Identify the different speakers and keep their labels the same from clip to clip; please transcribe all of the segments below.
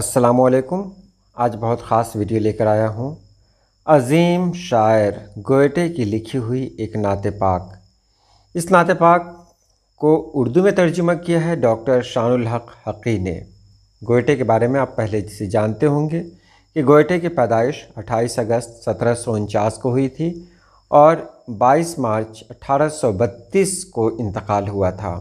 Speaker 1: असलकुम आज बहुत ख़ास वीडियो लेकर आया हूँ अजीम शायर गोयटे की लिखी हुई एक नात पाक इस नात पाक को उर्दू में तर्जुमा किया है डॉक्टर शानुल हक हकी ने गोयटे के बारे में आप पहले से जानते होंगे कि गोयटे की पैदाइश 28 अगस्त सत्रह को हुई थी और 22 मार्च 1832 को इंतकाल हुआ था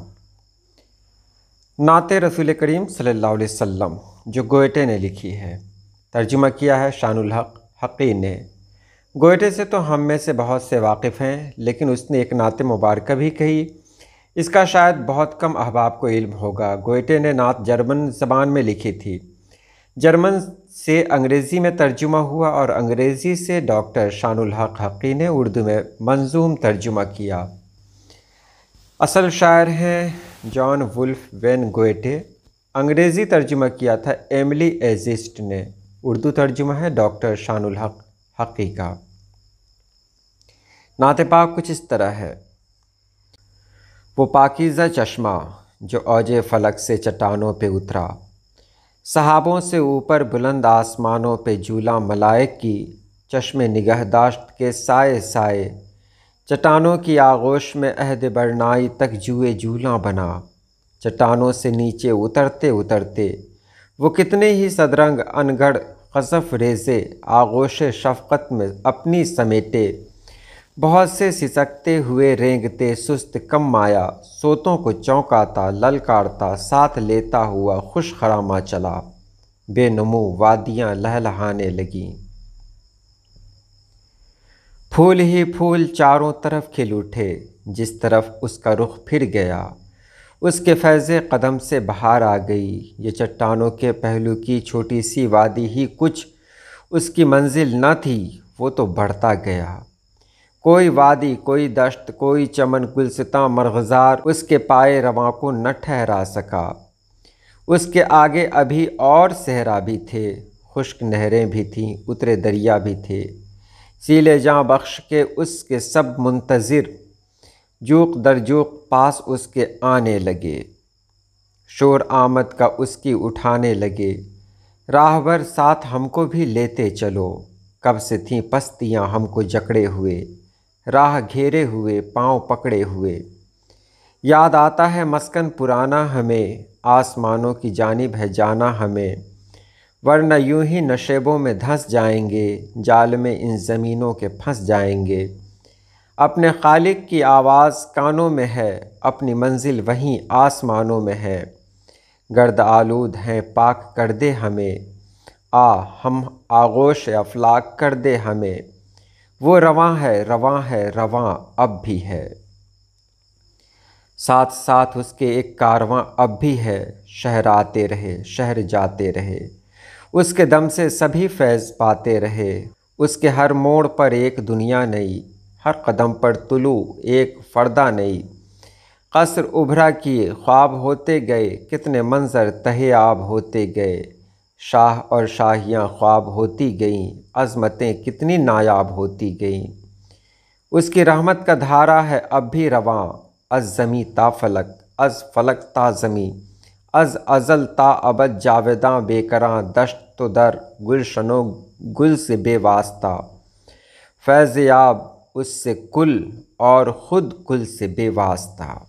Speaker 1: नात रसूल करीम सल्लल्लाहु अलैहि जो गोयटे ने लिखी है तर्जुमा किया है शानुल हक हकी ने गोएटे से तो हम में से बहुत से वाकिफ़ हैं लेकिन उसने एक नात मुबारक भी कही इसका शायद बहुत कम अहबाब को इल्म होगा गोयटे ने नात जर्मन ज़बान में लिखी थी जर्मन से अंग्रेज़ी में तर्जुमा हुआ और अंग्रेज़ी से डॉक्टर शानुल हक हकी ने उर्दू में मंजूम तर्जुमा किया असल शायर हैं जॉन वुल्फ वेन गोएटे अंग्रेज़ी तर्जुमा किया था एमली एजिस्ट ने उर्दू तर्जुमा है डॉक्टर शानुल हक हकी का नात पाक कुछ इस तरह है वो पाकिज़ा चश्मा जो औज फलक से चट्टानों पे उतरा सहाबों से ऊपर बुलंद आसमानों पे झूला मलाइक की चश्मे निगहदाश्त के साए साए चट्टानों की आगोश में अहद बरनाई तक जुए झूला बना चट्टानों से नीचे उतरते उतरते वो कितने ही सदरंग अनगढ़ कसफ रेजे आगोश शफकत में अपनी समेटे बहुत से सिसकते हुए रेंगते सुस्त कम माया सोतों को चौंकाता ललकारता साथ लेता हुआ खुश खरामा चला बेनमू वादियाँ लहलहाने लगीं फूल ही फूल चारों तरफ खिल उठे जिस तरफ उसका रुख फिर गया उसके फैज़ कदम से बाहर आ गई ये चट्टानों के पहलू की छोटी सी वादी ही कुछ उसकी मंजिल न थी वो तो बढ़ता गया कोई वादी कोई दश्त कोई चमन गुलसता मरगजार उसके पाए रवा को न ठहरा सका उसके आगे अभी और सहरा भी थे खुश्क नहरें भी थीं उतरे दरिया भी थे सीले जहाँ बख्श के उसके सब मुंतज़र जोक दर जोक पास उसके आने लगे शोर आमद का उसकी उठाने लगे राह भर साथ हमको भी लेते चलो कब से थी पस्तियाँ हमको जकड़े हुए राह घेरे हुए पाँव पकड़े हुए याद आता है मस्कन पुराना हमें आसमानों की जानिब है जाना हमें वरना यूं ही नशेबों में धंस जाएंगे जाल में इन ज़मीनों के फंस जाएंगे अपने खालिक की आवाज़ कानों में है अपनी मंजिल वहीं आसमानों में है गर्द आलूद हैं पाक कर दे हमें आ हम आगोश अफलाक कर दे हमें वो रवा है रवा है रवा अब भी है साथ साथ उसके एक कारवां अब भी है शहर आते रहे शहर जाते रहे उसके दम से सभी फैज़ पाते रहे उसके हर मोड़ पर एक दुनिया नई हर कदम पर तुलू एक फ़र्दा नहीं कसर उभरा किए ख्वाब होते गए कितने मंज़र तहे आब होते गए शाह और शाहियाँ ख्वाब होती गईं अज़मतें कितनी नायाब होती गईं उसकी रहमत का धारा है अब भी रवां अज ज़मी ता फलक अज फलक ता ज़मी अज अज़ल ता अबद जावेदा बेकरां दश्त तो दर गुलशनों गुल से बेवास्ता फैज़ याब उससे कुल और ख़ुद कुल से बेवास्ता